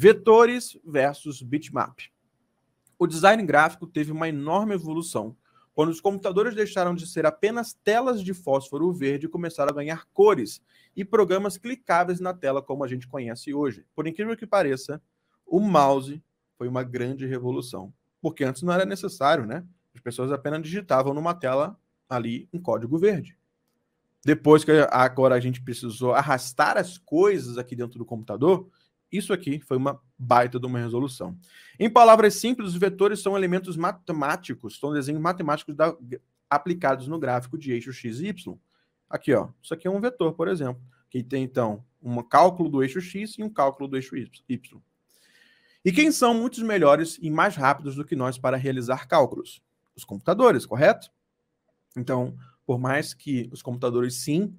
Vetores versus bitmap. O design gráfico teve uma enorme evolução quando os computadores deixaram de ser apenas telas de fósforo verde e começaram a ganhar cores e programas clicáveis na tela como a gente conhece hoje. Por incrível que pareça, o mouse foi uma grande revolução, porque antes não era necessário, né? As pessoas apenas digitavam numa tela ali um código verde. Depois que agora a gente precisou arrastar as coisas aqui dentro do computador, isso aqui foi uma baita de uma resolução. Em palavras simples, os vetores são elementos matemáticos, são desenhos matemáticos da, aplicados no gráfico de eixo x e y. Aqui, ó, isso aqui é um vetor, por exemplo, que tem então um cálculo do eixo x e um cálculo do eixo y. E quem são muitos melhores e mais rápidos do que nós para realizar cálculos? Os computadores, correto? Então, por mais que os computadores, sim,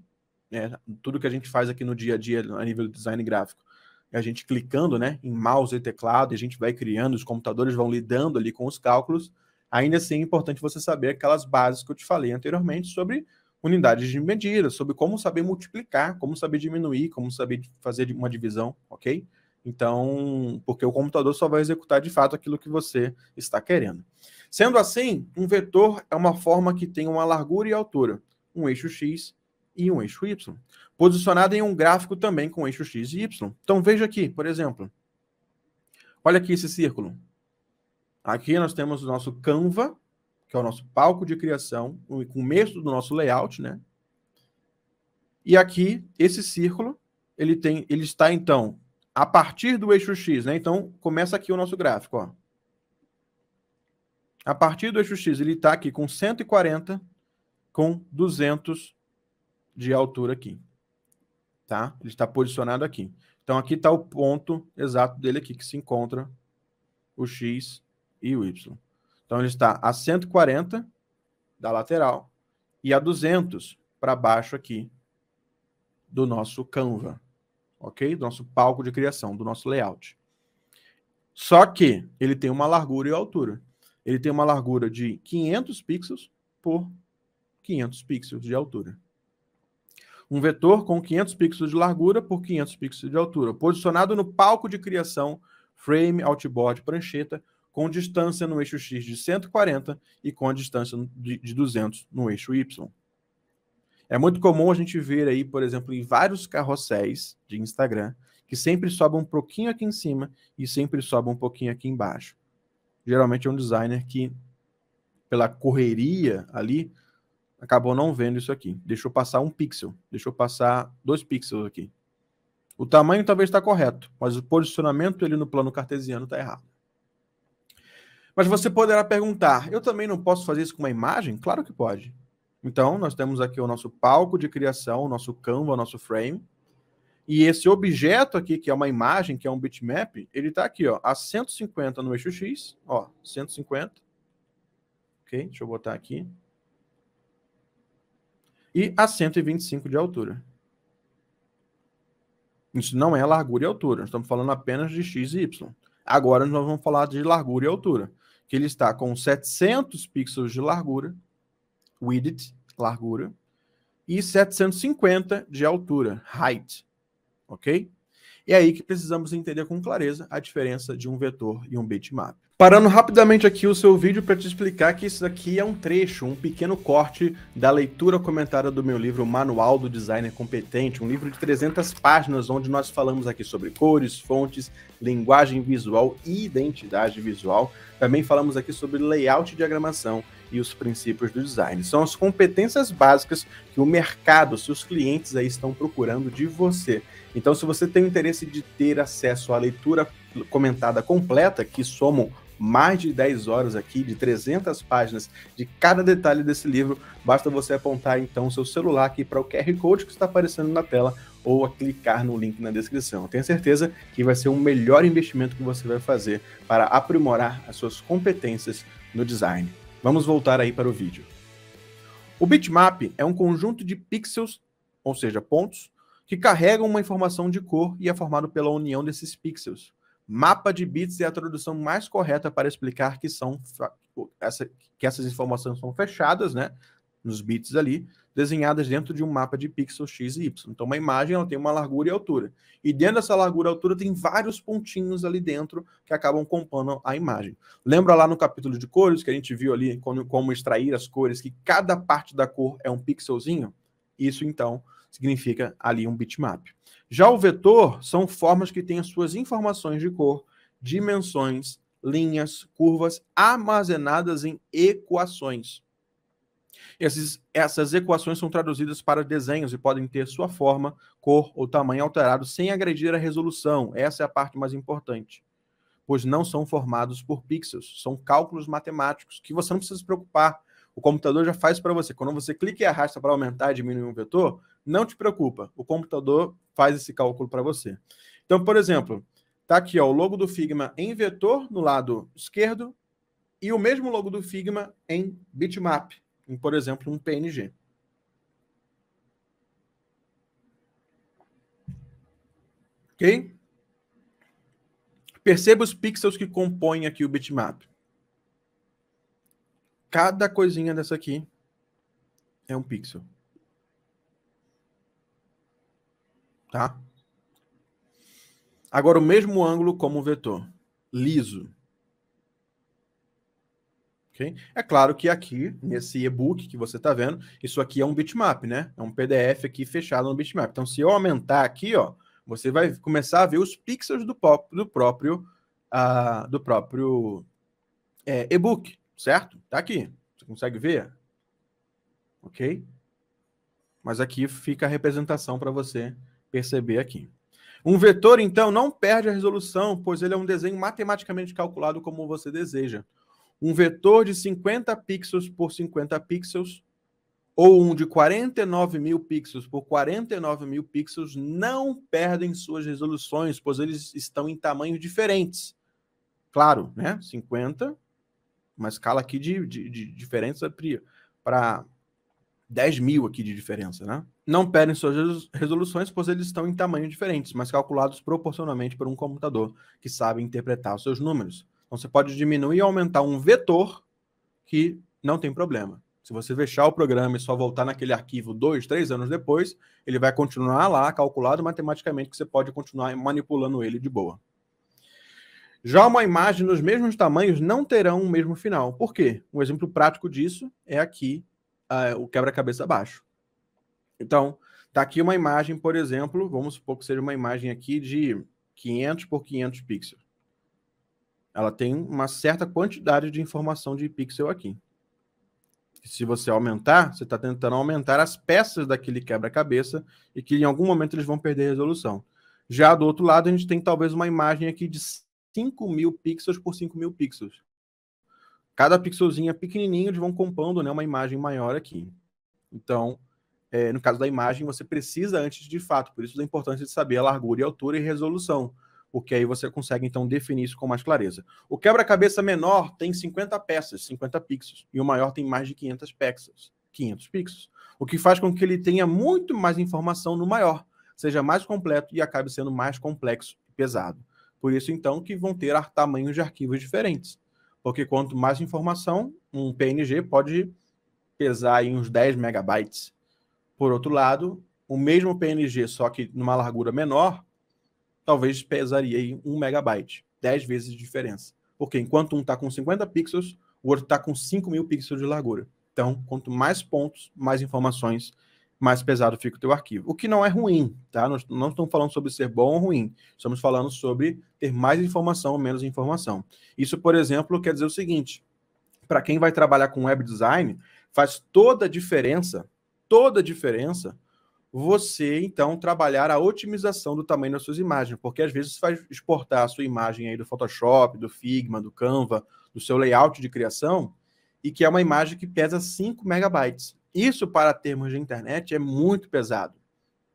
né, tudo que a gente faz aqui no dia a dia a nível do design gráfico, a gente clicando né, em mouse e teclado, e a gente vai criando, os computadores vão lidando ali com os cálculos, ainda assim é importante você saber aquelas bases que eu te falei anteriormente sobre unidades de medida, sobre como saber multiplicar, como saber diminuir, como saber fazer uma divisão, ok? Então, porque o computador só vai executar de fato aquilo que você está querendo. Sendo assim, um vetor é uma forma que tem uma largura e altura. Um eixo x e um eixo y, posicionado em um gráfico também com eixo x e y. Então veja aqui, por exemplo. Olha aqui esse círculo. Aqui nós temos o nosso Canva, que é o nosso palco de criação, o começo do nosso layout, né? E aqui esse círculo, ele tem, ele está então a partir do eixo x, né? Então começa aqui o nosso gráfico, ó. A partir do eixo x, ele está aqui com 140 com 200 de altura aqui. Tá? Ele está posicionado aqui. Então, aqui está o ponto exato dele aqui, que se encontra o X e o Y. Então, ele está a 140 da lateral e a 200 para baixo aqui do nosso Canva, ok? Do nosso palco de criação, do nosso layout. Só que ele tem uma largura e altura. Ele tem uma largura de 500 pixels por 500 pixels de altura um vetor com 500 pixels de largura por 500 pixels de altura, posicionado no palco de criação, frame, outboard, prancheta, com distância no eixo X de 140 e com a distância de 200 no eixo Y. É muito comum a gente ver aí, por exemplo, em vários carrosséis de Instagram, que sempre sobe um pouquinho aqui em cima e sempre sobe um pouquinho aqui embaixo. Geralmente é um designer que, pela correria ali, acabou não vendo isso aqui. Deixou passar um pixel, deixou passar dois pixels aqui. O tamanho talvez está correto, mas o posicionamento ele no plano cartesiano está errado. Mas você poderá perguntar, eu também não posso fazer isso com uma imagem? Claro que pode. Então, nós temos aqui o nosso palco de criação, o nosso Canva, o nosso frame. E esse objeto aqui, que é uma imagem, que é um bitmap, ele está aqui, ó, a 150 no eixo X, ó, 150. Ok, deixa eu botar aqui e a 125 de altura. Isso não é largura e altura, estamos falando apenas de x e y. Agora nós vamos falar de largura e altura, que ele está com 700 pixels de largura, width, largura, e 750 de altura, height, ok? É aí que precisamos entender com clareza a diferença de um vetor e um bitmap. Parando rapidamente aqui o seu vídeo para te explicar que isso daqui é um trecho, um pequeno corte da leitura comentada do meu livro Manual do Designer Competente, um livro de 300 páginas onde nós falamos aqui sobre cores, fontes, linguagem visual e identidade visual. Também falamos aqui sobre layout e diagramação e os princípios do design. São as competências básicas que o mercado, seus clientes aí estão procurando de você. Então, se você tem o interesse de ter acesso à leitura comentada completa, que somam mais de 10 horas aqui, de 300 páginas, de cada detalhe desse livro. Basta você apontar então o seu celular aqui para o QR Code que está aparecendo na tela ou a clicar no link na descrição. Tenha tenho certeza que vai ser o melhor investimento que você vai fazer para aprimorar as suas competências no design. Vamos voltar aí para o vídeo. O bitmap é um conjunto de pixels, ou seja, pontos, que carregam uma informação de cor e é formado pela união desses pixels. Mapa de bits é a tradução mais correta para explicar que são essa, que essas informações são fechadas, né? Nos bits ali, desenhadas dentro de um mapa de pixels x e y. Então, uma imagem ela tem uma largura e altura. E dentro dessa largura e altura tem vários pontinhos ali dentro que acabam compondo a imagem. Lembra lá no capítulo de cores que a gente viu ali como, como extrair as cores, que cada parte da cor é um pixelzinho? Isso então significa ali um bitmap. Já o vetor são formas que têm as suas informações de cor, dimensões, linhas, curvas armazenadas em equações. Essas, essas equações são traduzidas para desenhos e podem ter sua forma, cor ou tamanho alterado sem agredir a resolução. Essa é a parte mais importante. Pois não são formados por pixels, são cálculos matemáticos que você não precisa se preocupar. O computador já faz para você. Quando você clica e arrasta para aumentar e diminuir um vetor, não te preocupa. O computador faz esse cálculo para você. Então, por exemplo, tá aqui ó, o logo do Figma em vetor no lado esquerdo e o mesmo logo do Figma em bitmap, em, por exemplo, um PNG. Ok? Perceba os pixels que compõem aqui o bitmap. Cada coisinha dessa aqui é um pixel. Tá? Agora, o mesmo ângulo como vetor, liso. Okay? É claro que aqui, nesse e-book que você está vendo, isso aqui é um bitmap, né? É um PDF aqui fechado no bitmap. Então, se eu aumentar aqui, ó, você vai começar a ver os pixels do, pop, do próprio, uh, do próprio é, e-book, certo? Tá aqui. Você consegue ver? Ok? Mas aqui fica a representação para você perceber aqui. Um vetor, então, não perde a resolução, pois ele é um desenho matematicamente calculado como você deseja. Um vetor de 50 pixels por 50 pixels ou um de 49 mil pixels por 49 mil pixels não perdem suas resoluções, pois eles estão em tamanhos diferentes. Claro, né? 50, uma escala aqui de, de, de diferença para 10 mil aqui de diferença, né? não perdem suas resoluções, pois eles estão em tamanhos diferentes, mas calculados proporcionalmente por um computador que sabe interpretar os seus números. Então você pode diminuir e aumentar um vetor que não tem problema. Se você fechar o programa e só voltar naquele arquivo dois, três anos depois, ele vai continuar lá, calculado matematicamente, que você pode continuar manipulando ele de boa. Já uma imagem nos mesmos tamanhos não terão o mesmo final. Por quê? Um exemplo prático disso é aqui uh, o quebra-cabeça abaixo. Então, tá aqui uma imagem, por exemplo, vamos supor que seja uma imagem aqui de 500 por 500 pixels. Ela tem uma certa quantidade de informação de pixel aqui. Se você aumentar, você está tentando aumentar as peças daquele quebra-cabeça e que em algum momento eles vão perder resolução. Já do outro lado, a gente tem talvez uma imagem aqui de 5 mil pixels por 5 mil pixels. Cada pixelzinho é pequenininho, eles vão compondo né, uma imagem maior aqui. Então, é, no caso da imagem, você precisa antes de fato, por isso é importância de saber a largura e a altura e resolução, porque aí você consegue então definir isso com mais clareza. O quebra-cabeça menor tem 50 peças, 50 pixels, e o maior tem mais de 500 pixels, 500 pixels, o que faz com que ele tenha muito mais informação no maior, seja mais completo e acabe sendo mais complexo e pesado. Por isso então que vão ter tamanhos de arquivos diferentes, porque quanto mais informação, um PNG pode pesar em uns 10 megabytes, por outro lado, o mesmo PNG, só que numa largura menor, talvez pesaria aí 1 megabyte, 10 vezes de diferença. Porque enquanto um está com 50 pixels, o outro está com 5 mil pixels de largura. Então, quanto mais pontos, mais informações, mais pesado fica o teu arquivo. O que não é ruim, tá? Nós não estamos falando sobre ser bom ou ruim. Estamos falando sobre ter mais informação ou menos informação. Isso, por exemplo, quer dizer o seguinte: para quem vai trabalhar com web design, faz toda a diferença toda a diferença você, então, trabalhar a otimização do tamanho das suas imagens, porque às vezes você vai exportar a sua imagem aí do Photoshop, do Figma, do Canva, do seu layout de criação, e que é uma imagem que pesa 5 megabytes. Isso, para termos de internet, é muito pesado,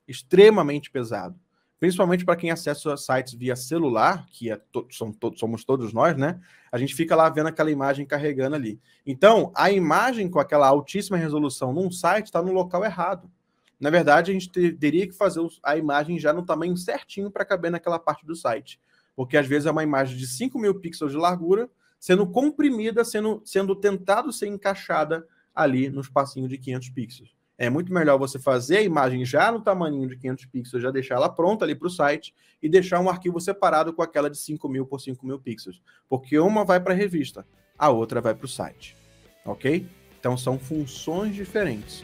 extremamente pesado principalmente para quem acessa sites via celular, que é to to somos todos nós, né? A gente fica lá vendo aquela imagem carregando ali. Então, a imagem com aquela altíssima resolução num site está no local errado. Na verdade, a gente teria que fazer a imagem já no tamanho certinho para caber naquela parte do site. Porque às vezes é uma imagem de 5 mil pixels de largura, sendo comprimida, sendo, sendo tentado ser encaixada ali no espacinho de 500 pixels. É muito melhor você fazer a imagem já no tamanho de 500 pixels, já deixar ela pronta ali para o site e deixar um arquivo separado com aquela de 5.000 por 5.000 pixels, porque uma vai para a revista, a outra vai para o site, ok? Então são funções diferentes.